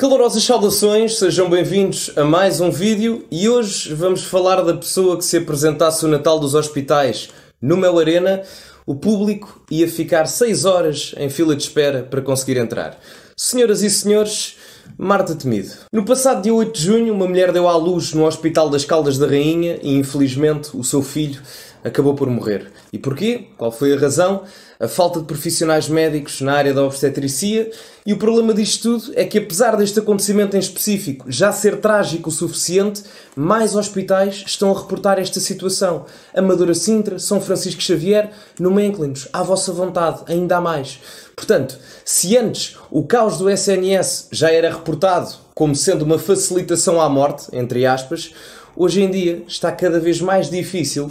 Calorosas saudações, sejam bem-vindos a mais um vídeo e hoje vamos falar da pessoa que se apresentasse o Natal dos Hospitais no Mel Arena. O público ia ficar 6 horas em fila de espera para conseguir entrar. Senhoras e senhores, Marta Temido. No passado dia 8 de junho, uma mulher deu à luz no Hospital das Caldas da Rainha e, infelizmente, o seu filho acabou por morrer. E porquê? Qual foi a razão? A falta de profissionais médicos na área da obstetricia. E o problema disto tudo é que, apesar deste acontecimento em específico já ser trágico o suficiente, mais hospitais estão a reportar esta situação. Amadora Sintra, São Francisco Xavier, no nos à vossa vontade, ainda há mais. Portanto, se antes o caos do SNS já era reportado como sendo uma facilitação à morte, entre aspas, hoje em dia está cada vez mais difícil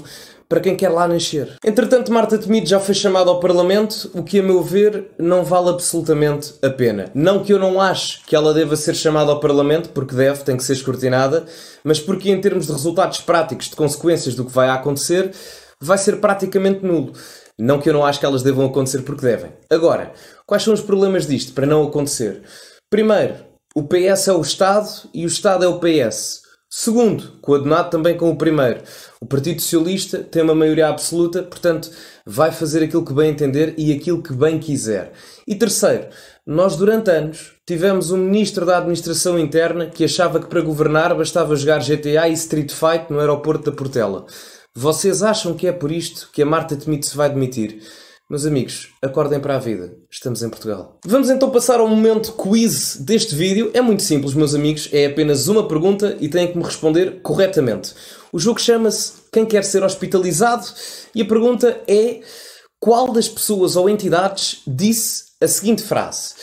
para quem quer lá nascer. Entretanto, Marta Temido já foi chamada ao Parlamento, o que, a meu ver, não vale absolutamente a pena. Não que eu não ache que ela deva ser chamada ao Parlamento, porque deve, tem que ser escrutinada, mas porque, em termos de resultados práticos, de consequências do que vai acontecer, vai ser praticamente nulo. Não que eu não acho que elas devam acontecer porque devem. Agora, quais são os problemas disto para não acontecer? Primeiro, o PS é o Estado e o Estado é o PS. Segundo, coordenado também com o primeiro, o Partido Socialista tem uma maioria absoluta, portanto, vai fazer aquilo que bem entender e aquilo que bem quiser. E terceiro, nós durante anos tivemos um ministro da Administração Interna que achava que para governar bastava jogar GTA e Street Fight no aeroporto da Portela. Vocês acham que é por isto que a Marta Temido se vai demitir? Meus amigos, acordem para a vida. Estamos em Portugal. Vamos então passar ao momento quiz deste vídeo. É muito simples, meus amigos. É apenas uma pergunta e têm que me responder corretamente. O jogo chama-se Quem Quer Ser Hospitalizado e a pergunta é qual das pessoas ou entidades disse a seguinte frase?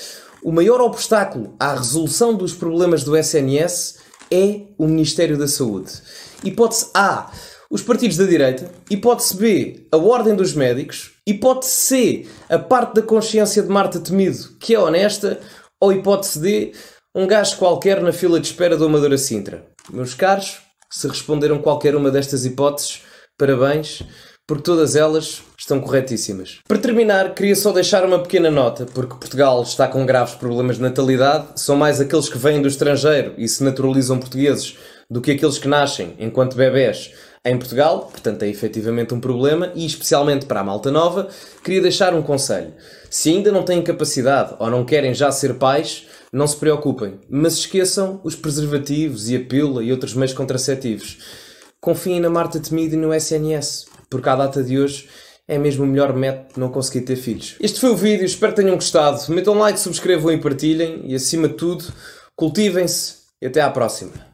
O maior obstáculo à resolução dos problemas do SNS é o Ministério da Saúde. Hipótese A. Os partidos da direita. Hipótese B. A Ordem dos Médicos. Hipótese C, a parte da consciência de Marta Temido, que é honesta, ou hipótese D, um gajo qualquer na fila de espera do Amadora Sintra. Meus caros, se responderam qualquer uma destas hipóteses, parabéns, porque todas elas estão corretíssimas. Para terminar, queria só deixar uma pequena nota, porque Portugal está com graves problemas de natalidade, são mais aqueles que vêm do estrangeiro e se naturalizam portugueses do que aqueles que nascem enquanto bebés em Portugal, portanto é efetivamente um problema, e especialmente para a malta nova, queria deixar um conselho. Se ainda não têm capacidade ou não querem já ser pais, não se preocupem, mas esqueçam os preservativos e a pílula e outros meios contraceptivos. Confiem na Marta Temido e no SNS, porque à data de hoje é mesmo o melhor método de não conseguir ter filhos. Este foi o vídeo, espero que tenham gostado. Metam like, subscrevam e partilhem, e acima de tudo, cultivem-se e até à próxima.